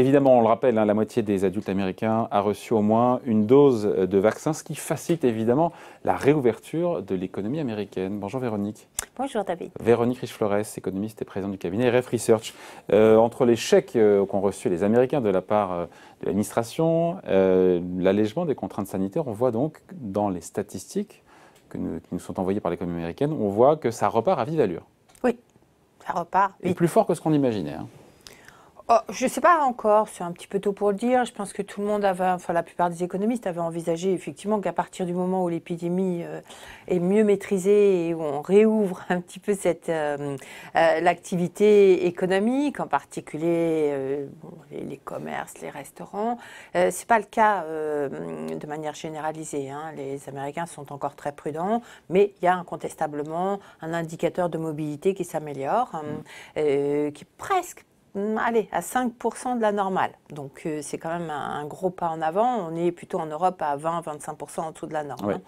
Évidemment, on le rappelle, hein, la moitié des adultes américains a reçu au moins une dose de vaccin, ce qui facilite évidemment la réouverture de l'économie américaine. Bonjour Véronique. Bonjour David. Véronique Riche-Flores, économiste et présidente du cabinet Ref Research. Euh, entre les chèques euh, qu'ont reçus les Américains de la part euh, de l'administration, l'allègement des contraintes sanitaires, on voit donc dans les statistiques qui nous sont envoyées par l'économie américaine, on voit que ça repart à vive allure. Oui, ça repart. Et plus fort que ce qu'on imaginait. Hein. Oh, je ne sais pas encore, c'est un petit peu tôt pour le dire. Je pense que tout le monde avait, enfin la plupart des économistes avaient envisagé effectivement qu'à partir du moment où l'épidémie euh, est mieux maîtrisée et où on réouvre un petit peu cette euh, euh, l'activité économique, en particulier les, commerces, les restaurants, ce c'est pas le cas de manière généralisée. Hein. Les Américains sont encore très prudents, mais il y a incontestablement un indicateur de mobilité qui s'améliore, hein, mm. qui est presque Mm, allez, à 5% de la normale. Donc euh, c'est quand même un, gros pas en avant. On est plutôt en Europe à 20-25% en dessous de la norme. Hein.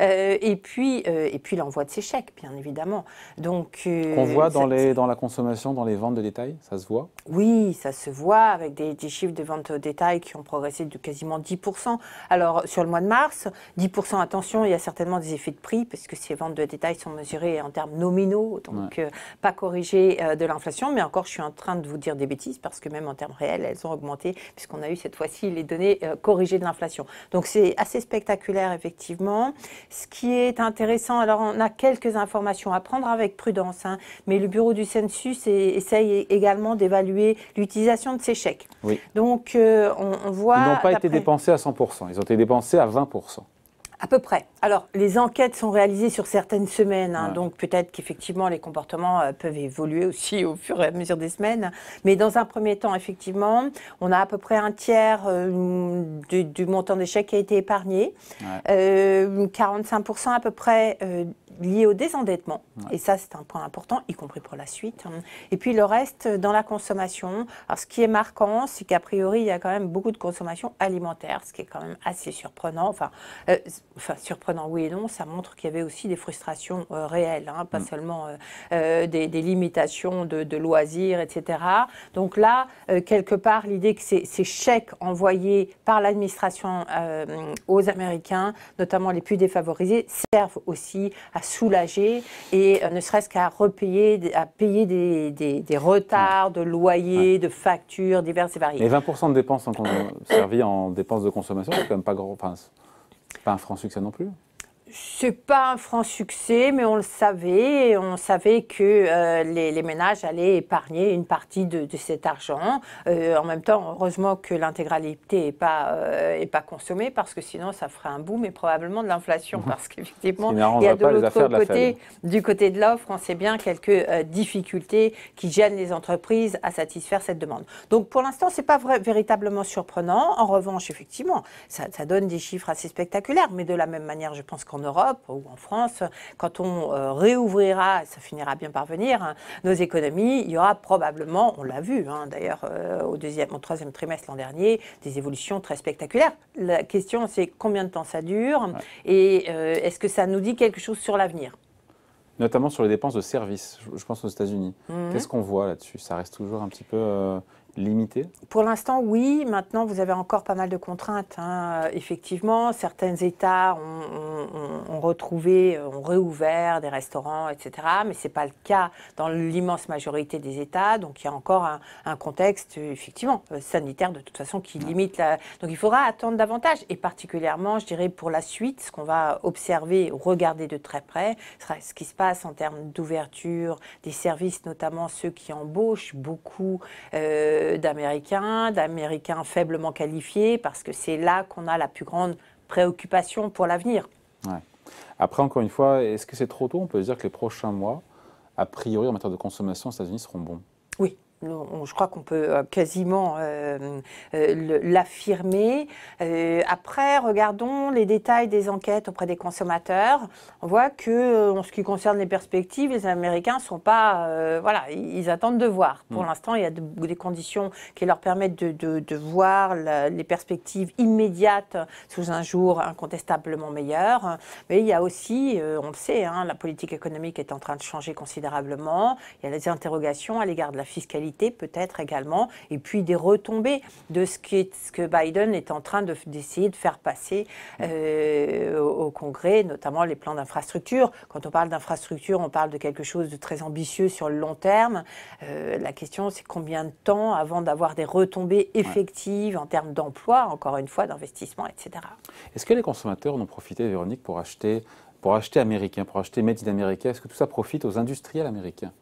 Euh, et puis, euh, et puis l'envoi de ces chèques, bien évidemment. Donc on voit dans, les, dans la consommation, dans les ventes de détail, ça se voit. Oui, ça se voit avec des, chiffres de vente au détail qui ont progressé de quasiment 10%. Alors sur le mois de mars, 10%. Attention, il y a certainement des effets de prix parce que ces ventes de détail sont mesurées en termes nominaux, donc pas corrigées de l'inflation. Mais encore, je suis en train de vous dire des bêtises parce que même en termes réels, elles ont augmenté puisqu'on a eu cette fois-ci les données euh, corrigées de l'inflation. Donc c'est assez spectaculaire effectivement. Ce qui est intéressant, alors on a quelques informations à prendre avec prudence, hein, mais le bureau du census essaye également d'évaluer l'utilisation de ces chèques. Oui. Donc euh, on, on, voit. Ils n'ont pas été dépensés à 100%, ils ont été dépensés à 20%. À peu près. Alors, les enquêtes sont réalisées sur certaines semaines, hein, donc peut-être qu'effectivement les comportements euh, peuvent évoluer aussi au fur et à mesure des semaines. Mais dans un premier temps, effectivement, on a à peu près un tiers euh, du, montant d'échecs qui a été épargné, 45% euh, à peu près lié au désendettement. Et ça, c'est un point important, y compris pour la suite. Hein. Et puis le reste dans la consommation. Alors, ce qui est marquant, c'est qu'a priori, il y a quand même beaucoup de consommation alimentaire, ce qui est quand même assez surprenant. enfin surprenant prenant oui et non, ça montre qu'il y avait aussi des frustrations euh, réelles, hein, pas mm. seulement euh, euh, des, limitations de, loisirs, etc. Donc là, quelque part, l'idée que ces, chèques envoyés par l'administration aux Américains, notamment les plus défavorisés, servent aussi à soulager et ne serait-ce qu'à repayer, à payer des, retards de loyers, de factures diverses et variées. Mais 20% de dépenses en servies en dépenses de consommation, c'est quand même pas grand. prince pas un franc succès non plus c'est pas un franc succès, mais on le savait. On savait que euh, les, ménages allaient épargner une partie de, cet argent. Euh, en même temps, heureusement que l'intégralité n'est pas, euh, pas consommée, parce que sinon, ça ferait un boom et probablement de l'inflation. Mhm. Parce qu'effectivement, il y a de l'autre côté, du côté de l'offre, on sait bien quelques difficultés qui gênent les entreprises à satisfaire cette demande. Donc pour l'instant, c'est pas véritablement surprenant. En revanche, effectivement, ça, ça donne des chiffres assez spectaculaires, mais de la même manière, je pense qu'on en Europe ou en France, quand on euh, réouvrira, ça finira bien par venir, hein, nos économies, il y aura probablement, on l'a vu hein, d'ailleurs euh, au deuxième, au troisième trimestre l'an dernier, des évolutions très spectaculaires. La question, c'est combien de temps ça dure et euh, est-ce que ça nous dit quelque chose sur l'avenir Notamment sur les dépenses de services, je pense aux États-Unis. Mmh. Qu'est-ce qu'on voit là-dessus Ça reste toujours un petit peu limité Pour l'instant, oui. Maintenant, vous avez encore pas mal de contraintes. Hein. Effectivement, certains États ont, retrouvé, euh, ont réouvert des restaurants, etc. Mais ce n'est pas le cas dans l'immense majorité des États. Donc, il y a encore un, contexte, effectivement, euh, sanitaire de toute façon qui limite Donc, il faudra attendre davantage. Et particulièrement, je dirais, pour la suite, ce qu'on va observer, regarder de très près, sera ce qui se passe en termes d'ouverture des services, notamment ceux qui embauchent beaucoup. Euh, euh, d'Américains, d'Américains faiblement qualifiés, parce que c'est là qu'on a la plus grande préoccupation pour l'avenir. Après, encore une fois, est-ce que c'est trop tôt On peut dire que les prochains mois, a priori, en matière de consommation, aux États-Unis seront bons je crois qu'on peut euh, quasiment euh, euh, l'affirmer. après, regardons les détails des enquêtes auprès des consommateurs. On voit que, en ce qui concerne les perspectives, les Américains sont pas, voilà, ils attendent de voir. Pour mm. l'instant, il y a des conditions qui leur permettent de, voir les perspectives immédiates sous un jour incontestablement meilleur. Mais il y a aussi, on le sait, hein, la politique économique est en train de changer considérablement. Il y a des interrogations à l'égard de la fiscalité peut-être également, et puis des retombées de ce, ce que Biden est en train d'essayer de, faire passer mm. euh, au, Congrès, notamment les plans d'infrastructure. Quand on parle d'infrastructure, on parle de quelque chose de très ambitieux sur le long terme. Euh, la question, c'est combien de temps avant d'avoir des retombées effectives en termes d'emploi, encore une fois, d'investissement, etc. Est-ce que les consommateurs en ont profité, Véronique, pour acheter, pour acheter américain, pour acheter made in Est-ce que tout ça profite aux industriels américains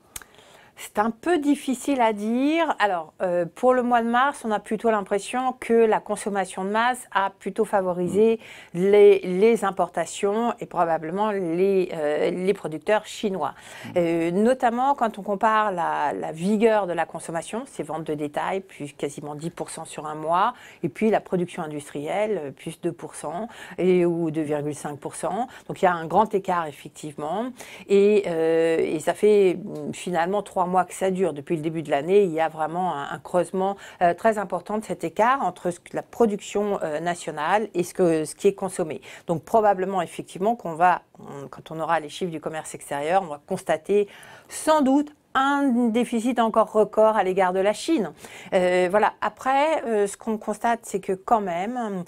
c'est un peu difficile à dire. Alors, euh, pour le mois de mars, on a plutôt l'impression que la consommation de masse a plutôt favorisé mm. les, importations et probablement les, euh, producteurs chinois. Mm. Euh, notamment quand on compare la, vigueur de la consommation, ces ventes de détail, plus quasiment 10% sur un mois, et puis la production industrielle, plus 2% et, ou 2,5%. Donc, il y a un grand écart, effectivement. Et, ça fait mm, finalement trois mois que ça dure, depuis le début de l'année, il y a vraiment un, creusement euh, très important de cet écart entre ce que la production euh, nationale et ce, que, ce qui est consommé. Donc probablement, effectivement, qu'on va, quand on aura les chiffres du commerce extérieur, on va constater sans doute un déficit encore record à l'égard de la Chine. Euh, voilà. Après, ce qu'on constate, c'est que quand même,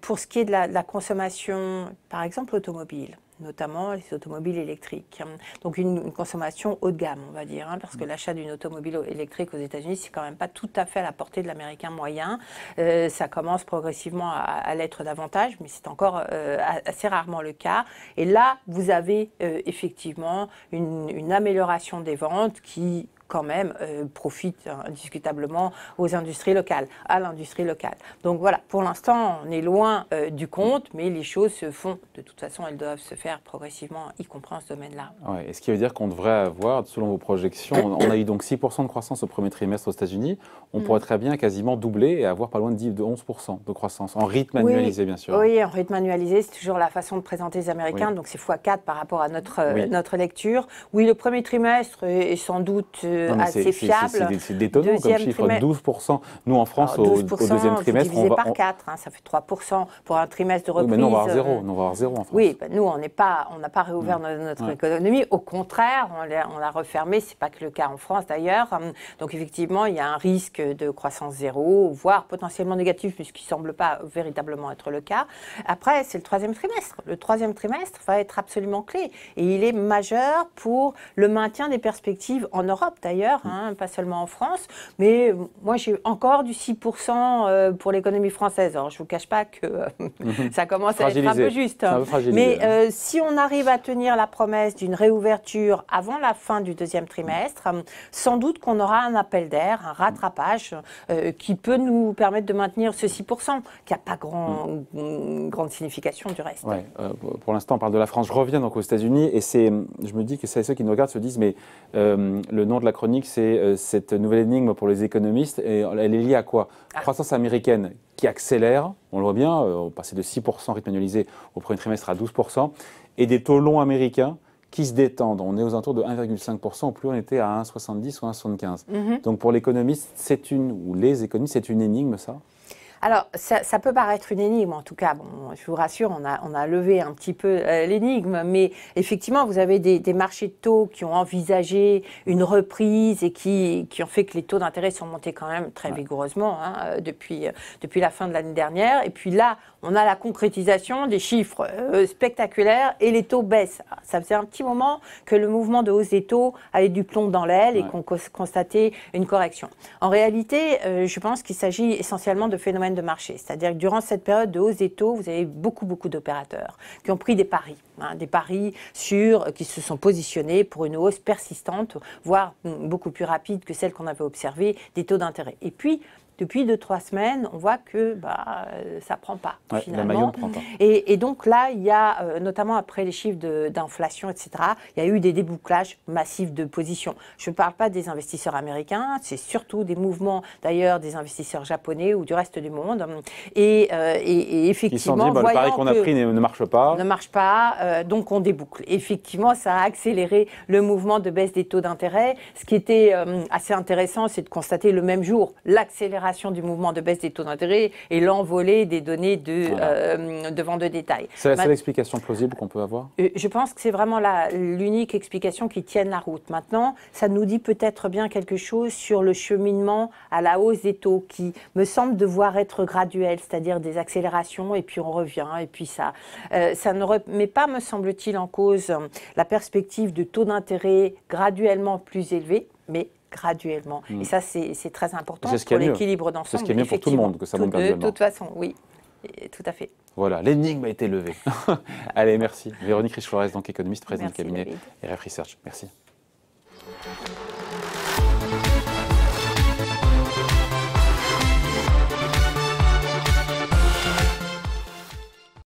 pour ce qui est de la consommation, par exemple automobile, notamment les automobiles électriques. Hein. Donc une, consommation haut de gamme, on va dire, hein, parce que mm. l'achat d'une automobile électrique aux États-Unis, c'est quand même pas tout à fait à la portée de l'Américain moyen. Euh, ça commence progressivement à, l'être davantage, mais c'est encore euh, assez rarement le cas. Et là, vous avez euh, effectivement une amélioration des ventes qui quand même profitent euh, profite hein, indiscutablement aux industries locales, à l'industrie locale. Donc voilà, pour l'instant, on est loin euh, du compte, mais les choses se font. De toute façon, elles doivent se faire progressivement, y compris en ce domaine-là. Ouais, et ce qui veut dire qu'on devrait avoir, selon vos projections, on, a eu donc 6% de croissance au premier trimestre aux États-Unis. On mm. pourrait très bien quasiment doubler et avoir pas loin de 11% de croissance, en rythme annualisé, bien sûr. Oui, en rythme annualisé, c'est toujours la façon de présenter les Américains, donc c'est x4 par rapport à notre, euh, notre lecture. Oui, le premier trimestre est sans doute euh, assez fiable. C'est détonnant deuxième comme chiffre, 12%. Nous, en France, au, deuxième trimestre, on va... par 4, hein, ça fait 3% pour un trimestre de reprise. Oui, mais non, euh, on va avoir zéro, bah, on va en France. Oui, nous, on n'a pas réouvert mmh. notre, économie. Au contraire, on l'a refermée. Ce n'est pas que le cas en France, d'ailleurs. Hum, donc, effectivement, il y a un risque de croissance zéro, voire potentiellement négatif, puisqu'il ne semble pas véritablement être le cas. Après, c'est le troisième trimestre. Le troisième trimestre va être absolument clé. Et il est majeur pour le maintien des perspectives en Europe d'ailleurs, mm. hein, pas seulement en France. Mais moi, j'ai encore du 6% euh, pour l'économie française. Alors, je ne vous cache pas que euh, ça commence à être un peu juste. Hein. mais euh, si on arrive à tenir la promesse d'une réouverture avant la fin du deuxième trimestre, mm. sans doute qu'on aura un appel d'air, un rattrapage qui peut nous permettre de maintenir ce 6%, qui n'a pas grand, mm. grande signification du reste. pour l'instant, on parle de la France. Je reviens donc aux États-Unis et je me dis que celles et ceux qui nous regardent se disent mais le nom de la chronique, c'est euh, cette nouvelle énigme pour les économistes. Et elle est liée à quoi ah. Croissance américaine qui accélère, on le voit bien, euh, on passait de 6% rythme annualisé au premier trimestre à 12%, et des taux longs américains qui se détendent. On est aux alentours de 1,5%, au plus on était à 1,70 ou 1,75. Donc pour l'économiste, c'est une, ou les économistes, c'est une énigme ça alors, ça, peut paraître une énigme, en tout cas, bon, je vous rassure, on a, levé un petit peu euh, l'énigme, mais effectivement, vous avez des, marchés de taux qui ont envisagé une reprise et qui, ont fait que les taux d'intérêt sont montés quand même très vigoureusement hein, euh, euh, depuis, la fin de l'année dernière. Et puis là, on a la concrétisation des chiffres spectaculaires et les taux baissent. Ah, ça faisait un petit moment que le mouvement de hausse des taux avait du plomb dans l'aile et qu'on constatait une correction. En réalité, je pense qu'il s'agit essentiellement de phénomènes de marché. C'est-à-dire que durant cette période de hausse des taux, vous avez beaucoup, beaucoup d'opérateurs qui ont pris des paris, hein, des paris sur, euh, qui se sont positionnés pour une hausse persistante, voire beaucoup plus rapide que celle qu'on avait observée des taux d'intérêt. Et puis, depuis deux trois semaines, on voit que bah, euh, ça ne prend pas. finalement. Et, donc là, il y a, euh, notamment après les chiffres d'inflation, etc., il y a eu des débouclages massifs de positions. Je ne parle pas des investisseurs américains, c'est surtout des mouvements d'ailleurs des investisseurs japonais ou du reste du monde. Et, euh, et, et effectivement, Ils dit, bon, le pari qu'on a pris ne, marche pas. Ne marche pas, donc on déboucle. Effectivement, ça a accéléré le mouvement de baisse des taux d'intérêt. Ce qui était assez intéressant, c'est de constater le même jour l'accélération du mouvement de baisse des taux d'intérêt et l'envolée des données de, euh, de vente de détail. C'est la seule explication plausible qu'on peut avoir euh, Je pense que c'est vraiment l'unique explication qui tienne la route. Maintenant, ça nous dit peut-être bien quelque chose sur le cheminement à la hausse des taux qui me semble devoir être graduel, c'est-à-dire des accélérations et puis on revient et puis ça. Euh, ça ne remet pas, me semble-t-il, en cause la perspective de taux d'intérêt graduellement plus élevés mais graduellement. Et mm. ça, c'est très important pour l'équilibre d'ensemble. C'est ce qui est pour tout le monde que ça monte De toute façon, oui. tout à fait. Voilà, l'énigme a été levée. Allez, merci. Véronique Riche-Flores, donc économiste, présidente du cabinet RF Research. Merci.